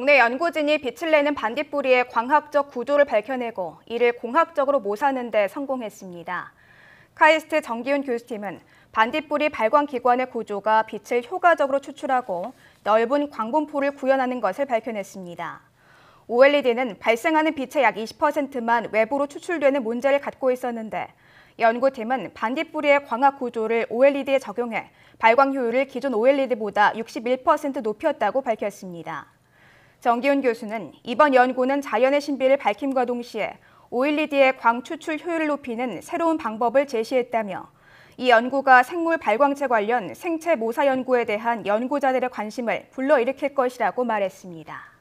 국내 연구진이 빛을 내는 반딧불이의 광학적 구조를 밝혀내고 이를 공학적으로 모사하는 데 성공했습니다. 카이스트 정기훈 교수팀은 반딧불이 발광 기관의 구조가 빛을 효과적으로 추출하고 넓은 광분포를 구현하는 것을 밝혀냈습니다. OLED는 발생하는 빛의 약 20%만 외부로 추출되는 문제를 갖고 있었는데 연구팀은 반딧불이의 광학 구조를 OLED에 적용해 발광 효율을 기존 OLED보다 61% 높였다고 밝혔습니다. 정기훈 교수는 이번 연구는 자연의 신비를 밝힘과 동시에 OLED의 광 추출 효율을 높이는 새로운 방법을 제시했다며 이 연구가 생물 발광체 관련 생체 모사 연구에 대한 연구자들의 관심을 불러일으킬 것이라고 말했습니다.